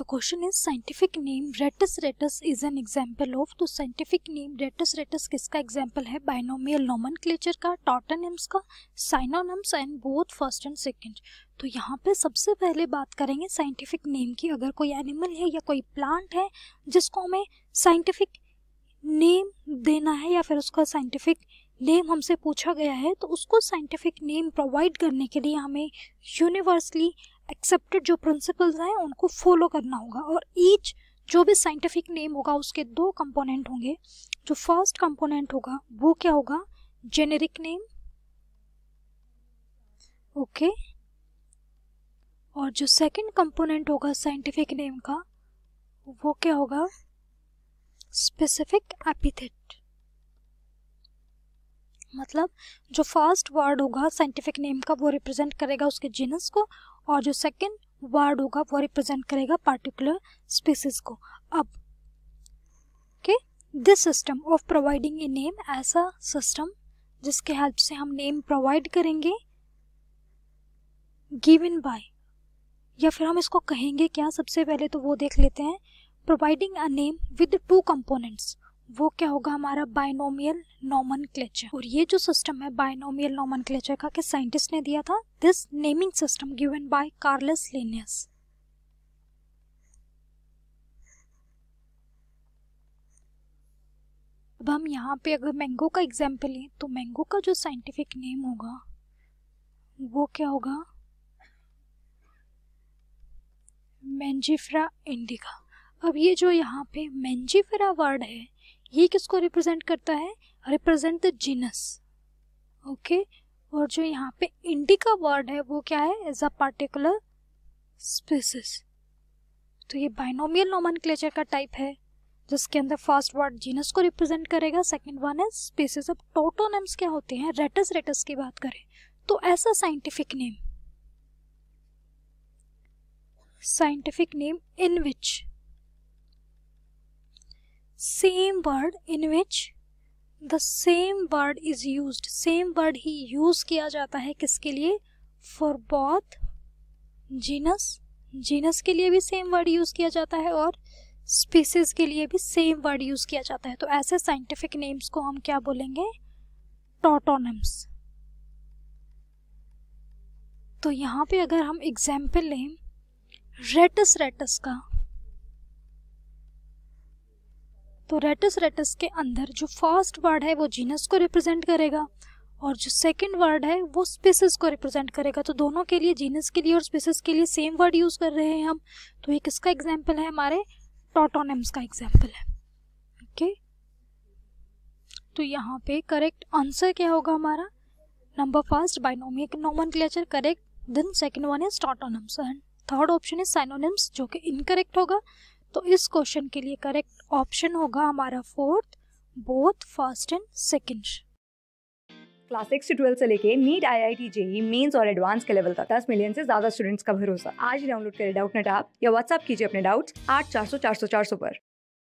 the question is scientific name Rattus Rattus is an example of तो scientific name Rattus Rattus किसका example है binomial nomenclature का tautonyms का synonyms and both first and second तो यहाँ पे सबसे पहले बात करेंगे साइंटिफिक नेम की अगर कोई एनिमल है या कोई प्लांट है जिसको हमें साइंटिफिक नेम देना है या फिर उसका साइंटिफिक नेम हमसे पूछा गया है तो उसको साइंटिफिक नेम प्रोवाइड करने के लिए हमें यूनिवर्सली एक्सेप्टेड जो प्रिंसिपल्स हैं उनको फॉलो करना होगा और ईच जो भी साइंटिफिक नेम होगा उसके दो कंपोनेंट होंगे जो फर्स्ट कंपोनेंट होगा वो क्या होगा जेनेरिक नेम ओके और जो सेकंड कंपोनेंट होगा साइंटिफिक नेम का वो क्या होगा स्पेसिफिक एपिथेट मतलब जो फर्स्ट वर्ड होगा साइंटिफिक नेम का वो रिप्रेजेंट करेगा उसके जीनस को और जो सेकंड वर्ड होगा वो रिप्रेजेंट करेगा पार्टिकुलर स्पीसीज को अब okay this system of providing a name ऐसा सिस्टम जिसके हेल्प से हम नेम प्रोवाइड करेंगे गिवन बाय या फिर हम इसको कहेंगे क्या सबसे पहले तो वो देख लेते हैं providing a name with two components वो क्या होगा हमारा बाइनोमियल नॉमन और ये जो सिस्टम है बाइनोमियल नॉमन क्लेचर का कि साइंटिस्ट ने दिया था this naming system given by Carolus Linnaeus अब हम यहाँ पे अगर मैंगो का एग्जाम्पल लें तो मैंगो का जो साइंटिफिक नेम होगा वो क्या होगा मैंजीफ्रा इंडिका अब ये जो यहाँ पे मैंजीफ्रा वर्ड है ये किसको रिप्रेजेंट करता है रिप्रेजेंट द जीनस ओके और जो यहाँ पे इंडिका वर्ड है वो क्या है एज अ पार्टिकुलर स्पीसीस तो ये बाइनोमियल नॉमन का टाइप है जिसके अंदर फर्स्ट वर्ड जीनस को रिप्रेजेंट करेगा सेकंड वन है स्पीसीज अब टोटोनेम्स क्या होते हैं रेटस रेटस की बात करें तो ऐसा scientific name scientific name in which same word in which the same word is used same word ही use किया जाता है किसके लिए for both genus genus के लिए भी same word use किया जाता है और species के लिए भी same word use किया जाता है तो ऐसे scientific names को हम क्या बोलेंगे totonyms तो यहाँ पे अगर हम एग्जाम्पल लें रेटस रेटस का तो रेटस रेटस के अंदर जो फर्स्ट वर्ड है वो जीनस को रिप्रेजेंट करेगा और जो सेकंड वर्ड है वो स्पेसिस को रिप्रेजेंट करेगा तो दोनों के लिए जीनस के लिए और स्पेसिस के लिए सेम वर्ड यूज़ कर रहे हैं हम तो ये किसका एग्जाम्पल है हमारे टोटोनम्स का एग्जाम्पल है ओके तो यहाँ पे करेक्ट आंसर क्या होगा हमारा number first binomial nomenclature correct then second one is tautonyms and third option is synonyms जो कि इनकरेक्ट होगा तो इस क्वेश्चन के लिए करेक्ट ऑप्शन होगा हमारा fourth both first and second class six से ट्वेल्व से लेके NEET I I T JEE mains और एडवांस के लेवल तक दस मिलियन से ज्यादा स्टूडेंट्स का भरोसा आज डाउनलोड करें डाउट नेट ऐप या व्हाट्सअप कीजिए अपने डाउट्स आठ चार सौ चार सौ चार सौ पर